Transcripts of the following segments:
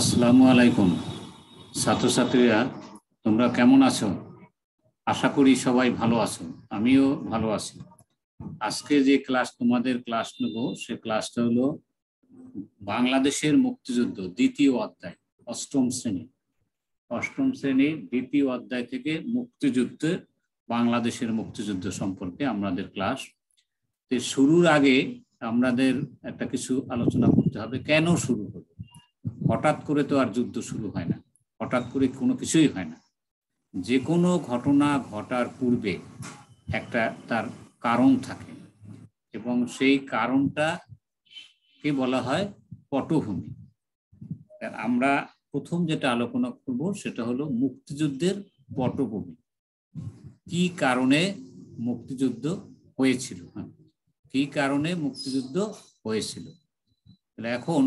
আসসালামু আলাইকুম ছাত্রছাত্রীরা তোমরা কেমন আছো আশা করি সবাই ভালো আছো আমিও ভালো আছি আজকে যে ক্লাস তোমাদের ক্লাস নেব সে ক্লাসটা হলো বাংলাদেশের মুক্তিযুদ্ধ দ্বিতীয় অধ্যায় অষ্টম শ্রেণী অষ্টম শ্রেণীর দ্বিতীয় অধ্যায় থেকে মুক্তিযুদ্ধ বাংলাদেশের মুক্তিযুদ্ধ সম্পর্কে আমাদের ক্লাস শুরুর আগে আমাদের একটা কিছু আলোচনা করতে হবে কেন শুরু হলো হঠাৎ করে তো আর যুদ্ধ শুরু হয় না হঠাৎ করে কোনো কিছুই হয় না যে কোনো ঘটনা ঘটার পূর্বে একটা তার কারণ থাকে এবং সেই কারণটাকে বলা হয় পটভূমি আমরা প্রথম যেটা আলোচনা করব সেটা হলো মুক্তিযুদ্ধের পটভূমি কি কারণে মুক্তিযুদ্ধ হয়েছিল হ্যাঁ কি কারণে মুক্তিযুদ্ধ হয়েছিল এখন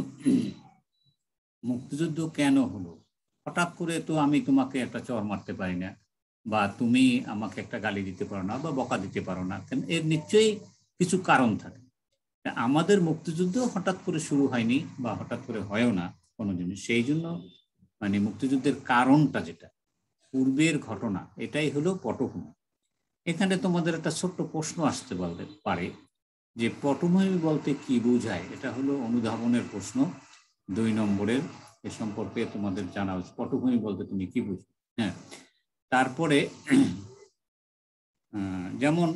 মুক্তিযুদ্ধ কেন হলো হঠাৎ করে তো আমি তোমাকে একটা চর মারতে পারি না বা তুমি আমাকে একটা গালি দিতে পারো না বা বকা দিতে পারো না কেন এর নিশ্চয়ই কিছু কারণ থাকে আমাদের মুক্তিযুদ্ধ হঠাৎ করে শুরু হয়নি বা হঠাৎ করে হয়ও না কোনো জিনিস সেই জন্য মানে মুক্তিযুদ্ধের কারণটা যেটা পূর্বের ঘটনা এটাই হলো পটভূমি এখানে তোমাদের একটা ছোট্ট প্রশ্ন আসতে পারে যে পটভূমি বলতে কি বোঝায় এটা হলো অনুধাবনের প্রশ্ন দুই নম্বরের এ সম্পর্কে তোমাদের জানা উচিত পটভূমি বলতে তুমি কি বুঝ হ্যাঁ তারপরে যেমন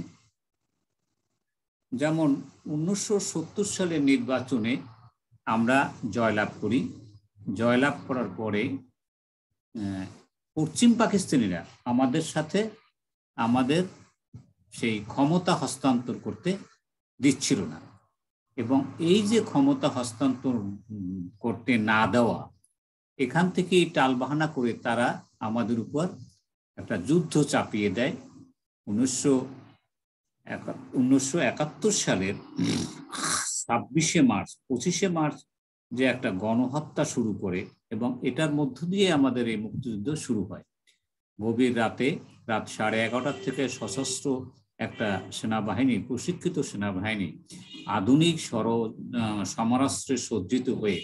যেমন উনিশশো সত্তর সালের নির্বাচনে আমরা জয়লাভ করি জয়লাভ করার পরে পশ্চিম পাকিস্তানিরা আমাদের সাথে আমাদের সেই ক্ষমতা হস্তান্তর করতে দিচ্ছিল না এবং এই যে ক্ষমতা হস্তান্তর করতে না দেওয়া এখান থেকে টালবাহানা করে তারা আমাদের উপর একটা যুদ্ধ চাপিয়ে দেয় উনিশশো উনিশশো একাত্তর সালের ছাব্বিশে মার্চ পঁচিশে মার্চ যে একটা গণহত্যা শুরু করে এবং এটার মধ্য দিয়ে আমাদের এই মুক্তিযুদ্ধ শুরু হয় গভীর রাতে রাত সাড়ে এগারোটার থেকে সশস্ত্র একটা সেনাবাহিনী প্রশিক্ষিত সেনাবাহিনী আধুনিক সর সমরাস্ত্রে সজ্জিত হয়ে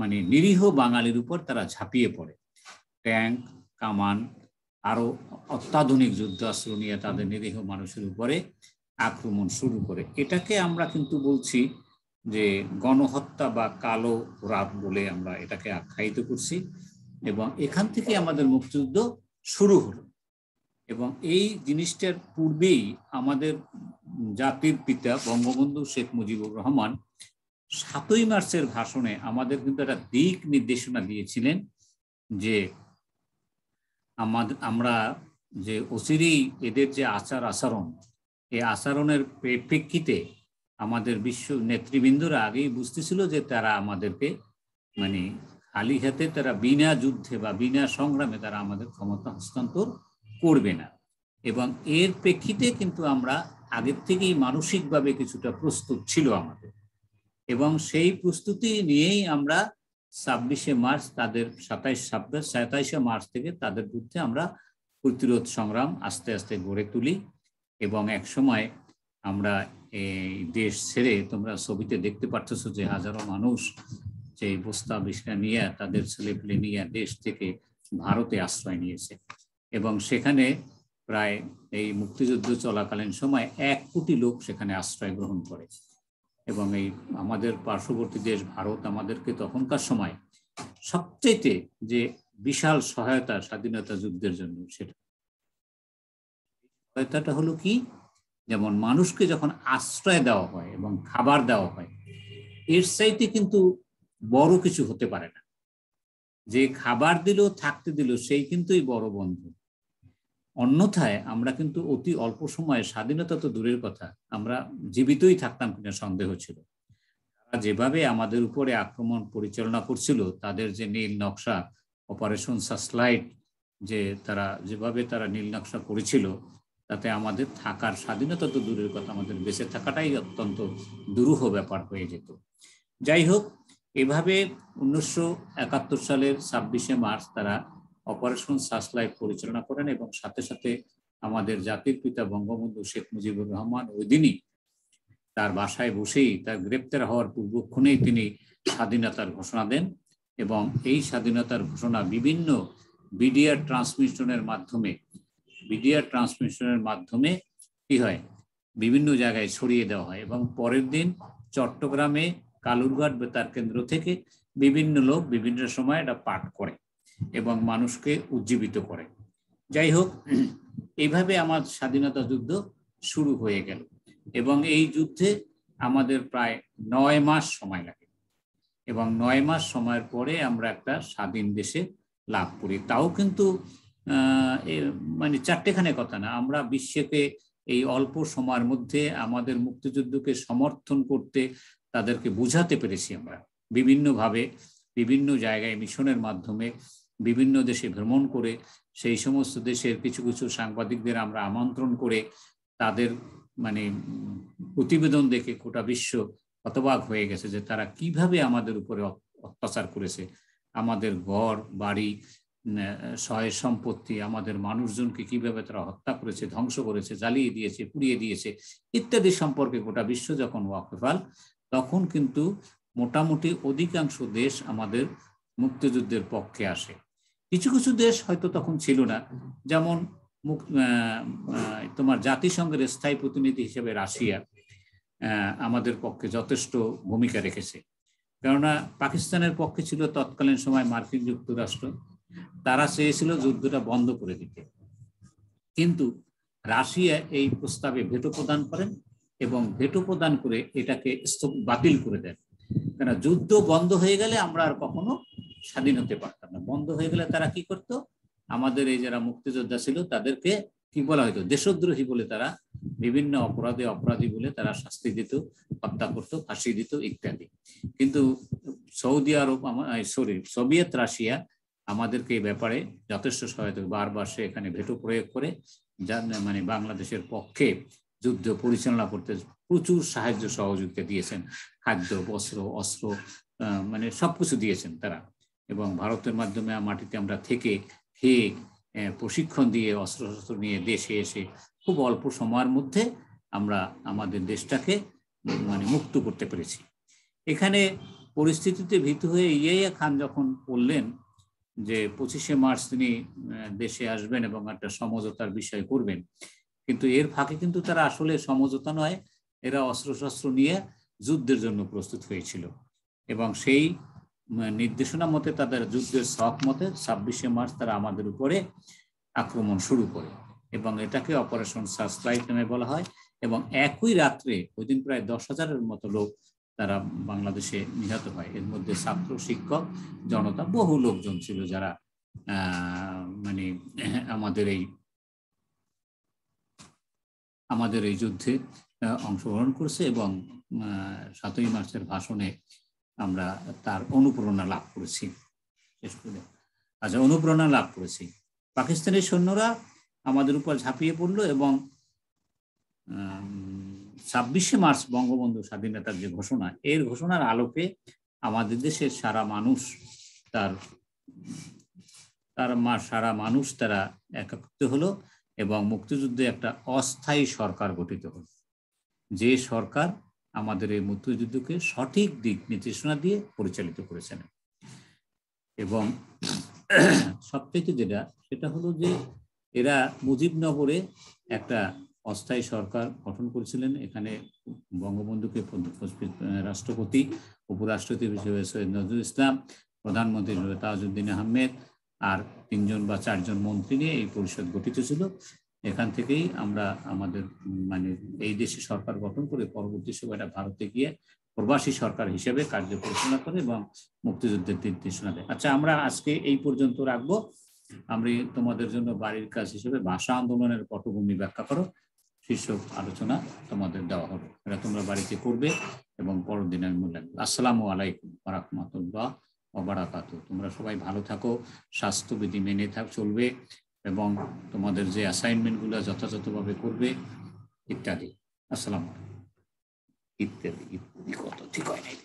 মানে নিরীহ বাঙালির উপর তারা ঝাঁপিয়ে পড়ে ট্যাঙ্ক কামান আরও অত্যাধুনিক যুদ্ধাস্ত্র নিয়ে তাদের নিরীহ মানুষের উপরে আক্রমণ শুরু করে এটাকে আমরা কিন্তু বলছি যে গণহত্যা বা কালো রাত বলে আমরা এটাকে আখ্যায়িত করছি এবং এখান থেকে আমাদের মুক্তিযুদ্ধ শুরু হলো এবং এই জিনিসটার পূর্বেই আমাদের জাতির পিতা বঙ্গবন্ধু শেখ মুজিবুর রহমান সাতই মার্চের ভাষণে আমাদের কিন্তু একটা দিক নির্দেশনা দিয়েছিলেন যে আমাদের আমরা যে অচিরেই এদের যে আচার আচরণ এই আচরণের প্রেক্ষিতে আমাদের বিশ্ব নেতৃবৃন্দরা আগেই বুঝতেছিল যে তারা আমাদেরকে মানে খালি হাতে তারা বিনা যুদ্ধে বা বিনা সংগ্রামে তারা আমাদের ক্ষমতা হস্তান্তর করবে না এবং এর প্রেক্ষিতে কিন্তু আমরা আগের থেকেই মানসিকভাবে কিছুটা প্রস্তুত ছিল আমাদের এবং সেই প্রস্তুতি নিয়েই আমরা ছাব্বিশে মার্চ তাদের সাতাইশ ছাব্বিশ সাতাইশে মার্চ থেকে তাদের বিরুদ্ধে আমরা প্রতিরোধ সংগ্রাম আস্তে আস্তে গড়ে তুলি এবং এক সময় আমরা এই দেশ ছেড়ে তোমরা ছবিতে দেখতে পারতেছো যে হাজারো মানুষ যে বস্তা বিষ্কা নিয়ে তাদের ছেলেপেলে নিয়ে দেশ থেকে ভারতে আশ্রয় নিয়েছে এবং সেখানে প্রায় এই মুক্তিযুদ্ধ চলাকালীন সময় এক কোটি লোক সেখানে আশ্রয় গ্রহণ করে এবং এই আমাদের পার্শ্ববর্তী দেশ ভারত আমাদেরকে তখনকার সময় সবচেয়ে যে বিশাল সহায়তা স্বাধীনতা যুদ্ধের জন্য সেটা সহায়তাটা হলো কি যেমন মানুষকে যখন আশ্রয় দেওয়া হয় এবং খাবার দেওয়া হয় এর চাইতে কিন্তু বড় কিছু হতে পারে না যে খাবার দিল থাকতে দিল সেই কিন্তুই বড় বন্ধু অন্যথায় আমরা কিন্তু অতি অল্প সময়ে স্বাধীনতা তো দূরের কথা আমরা জীবিতই থাকতাম কিনা সন্দেহ ছিল তারা যেভাবে আমাদের উপরে আক্রমণ পরিচালনা করছিল তাদের যে নীল নকশা অপারেশন সাসলাইট যে তারা যেভাবে তারা নীল নকশা করেছিল তাতে আমাদের থাকার স্বাধীনতা তো দূরের কথা আমাদের বেঁচে থাকাটাই অত্যন্ত দুরূহ ব্যাপার হয়ে যেত যাই হোক এভাবে উনিশশো সালের ছাব্বিশে মার্চ তারা অপারেশন সাসলাইভ পরিচালনা করেন এবং সাথে সাথে আমাদের জাতির পিতা বঙ্গবন্ধু শেখ মুজিবুর রহমান ওই দিনই তার বাসায় বসেই তার গ্রেপ্তার হওয়ার পূর্বক্ষণেই তিনি স্বাধীনতার ঘোষণা দেন এবং এই স্বাধীনতার ঘোষণা বিভিন্ন বিডিআর ট্রান্সমিশনের মাধ্যমে বিডিআর ট্রান্সমিশনের মাধ্যমে কি হয় বিভিন্ন জায়গায় ছড়িয়ে দেওয়া হয় এবং পরের দিন চট্টগ্রামে কালুরঘাট বেতার কেন্দ্র থেকে বিভিন্ন লোক বিভিন্ন সময় এটা পাঠ করে এবং মানুষকে উজ্জীবিত করে যাই হোক এইভাবে আমার স্বাধীনতা যুদ্ধ শুরু হয়ে গেল এবং এই যুদ্ধে আমাদের প্রায় নয় মাস সময় লাগে এবং নয় মাস সময়ের পরে আমরা একটা স্বাধীন দেশে লাভ করি তাও কিন্তু মানে চারটেখানে কথা না আমরা বিশ্বকে এই অল্প সময়ের মধ্যে আমাদের মুক্তিযুদ্ধকে সমর্থন করতে তাদেরকে বোঝাতে পেরেছি আমরা বিভিন্নভাবে বিভিন্ন জায়গায় মিশনের মাধ্যমে বিভিন্ন দেশে ভ্রমণ করে সেই সমস্ত দেশের কিছু কিছু সাংবাদিকদের আমরা আমন্ত্রণ করে তাদের মানে প্রতিবেদন দেখে গোটা বিশ্ব হতবাক হয়ে গেছে যে তারা কিভাবে আমাদের উপরে অত্যাচার করেছে আমাদের ঘর বাড়ি সহায় সম্পত্তি আমাদের মানুষজনকে কিভাবে তারা হত্যা করেছে ধ্বংস করেছে জ্বালিয়ে দিয়েছে পুড়িয়ে দিয়েছে ইত্যাদি সম্পর্কে গোটা বিশ্ব যখন ওয়াকফাল তখন কিন্তু মোটামুটি অধিকাংশ দেশ আমাদের মুক্তিযুদ্ধের পক্ষে আসে কিছু কিছু দেশ হয়তো তখন ছিল না যেমন তোমার জাতিসংঘের স্থায়ী প্রতিনিধি হিসেবে রাশিয়া আমাদের পক্ষে যথেষ্ট ভূমিকা রেখেছে কেননা পাকিস্তানের পক্ষে ছিল তৎকালীন সময় মার্কিন যুক্তরাষ্ট্র তারা চেয়েছিল যুদ্ধটা বন্ধ করে দিতে কিন্তু রাশিয়া এই প্রস্তাবে ভেটো প্রদান করেন এবং ভেটো প্রদান করে এটাকে বাতিল করে দেন কেন যুদ্ধ বন্ধ হয়ে গেলে আমরা আর কখনো স্বাধীন হতে পারব বন্ধ হয়ে গেলে তারা কি করত আমাদের এই যারা মুক্তিযোদ্ধা ছিল তাদেরকে কি বলা হয়তো দেশদ্রোহী বলে তারা বিভিন্ন অপরাধে অপরাধী বলে তারা শাস্তি দিত হত্যা করত ফাঁসি দিত ইত্যাদি কিন্তু সৌদি আরব সরি সোভিয়েত রাশিয়া আমাদেরকে এই ব্যাপারে যথেষ্ট সহায়তা বারবার সে এখানে ভেটো প্রয়োগ করে যার মানে বাংলাদেশের পক্ষে যুদ্ধ পরিচালনা করতে প্রচুর সাহায্য সহযোগিতা দিয়েছেন খাদ্য বস্ত্র অস্ত্র মানে সবকিছু দিয়েছেন তারা এবং ভারতের মাধ্যমে মাটিতে আমরা থেকে খেয়ে প্রশিক্ষণ দিয়ে অস্ত্রশস্ত্র নিয়ে দেশে এসে খুব অল্প সময়ের মধ্যে আমরা আমাদের দেশটাকে মানে মুক্ত করতে পেরেছি এখানে পরিস্থিতিতে ভীত হয়ে ইয়াইয়া খান যখন বললেন যে পঁচিশে মার্চ তিনি দেশে আসবেন এবং একটা সমঝোতার বিষয় করবেন কিন্তু এর ফাঁকে কিন্তু তারা আসলে সমঝোতা নয় এরা অস্ত্রশস্ত্র নিয়ে যুদ্ধের জন্য প্রস্তুত হয়েছিল এবং সেই মানে নির্দেশনা মতে তাদের যুদ্ধের শখ মতে ছাব্বিশে মার্চ তারা আমাদের উপরে আক্রমণ শুরু করে এবং এটাকে অপারেশন সাবস্ক্রাইব নামে বলা হয় এবং একই রাত্রে ওই দিন প্রায় দশ হাজারের মতো লোক তারা বাংলাদেশে নিহত হয় এর মধ্যে ছাত্র শিক্ষক জনতা বহু লোকজন ছিল যারা মানে আমাদের এই আমাদের এই যুদ্ধে অংশগ্রহণ করছে এবং সাতই মার্চের ভাষণে আমরা তার অনুপ্রেরণা লাভ করেছি আচ্ছা অনুপ্রেরণা লাভ করেছি পাকিস্তানের সৈন্যরা আমাদের উপর ঝাঁপিয়ে পড়ল এবং ছাব্বিশে মার্চ বঙ্গবন্ধু স্বাধীনতার যে ঘোষণা এর ঘোষণার আলোকে আমাদের দেশের সারা মানুষ তার তার মা সারা মানুষ তারা একত্রিত হলো এবং মুক্তিযুদ্ধে একটা অস্থায়ী সরকার গঠিত হল যে সরকার আমাদের এই মুক্তিযুদ্ধকে সঠিক দিক নির্দেশনা দিয়ে পরিচালিত করেছেন এবং সবচেয়ে যেটা সেটা হলো যে এরা মুজিবনগরে একটা অস্থায়ী সরকার গঠন করেছিলেন এখানে বঙ্গবন্ধুকে রাষ্ট্রপতি উপরাষ্ট্রপতি হিসেবে সৈয়দ নজরুল ইসলাম প্রধানমন্ত্রী তাজউদ্দিন আহমেদ আর তিনজন বা চারজন মন্ত্রী নিয়ে এই পরিষদ গঠিত ছিল এখান থেকেই আমরা আমাদের মানে এই দেশে সরকার গঠন করে পরবর্তী এটা ভারতে গিয়ে প্রবাসী সরকার হিসেবে কার্য পরিচালনা করে এবং মুক্তিযুদ্ধের নির্দেশনা দেয় আচ্ছা আমরা আজকে এই পর্যন্ত রাখবো আমি তোমাদের জন্য বাড়ির কাজ হিসেবে ভাষা আন্দোলনের পটভূমি ব্যাখ্যা করো শীর্ষক আলোচনা তোমাদের দেওয়া হবে এটা তোমরা বাড়িতে করবে এবং পরের দিন আমি মূল্যায়ন আসসালামু আলাইকুম রাহমাতুল্লাহ অবরাকাত তোমরা সবাই ভালো থাকো স্বাস্থ্যবিধি মেনে থাক চলবে এবং তোমাদের যে অ্যাসাইনমেন্টগুলো যথাযথভাবে করবে ইত্যাদি আসসালাম ইত্যাদি ইত্যাদি কত ঠিক হয় নাই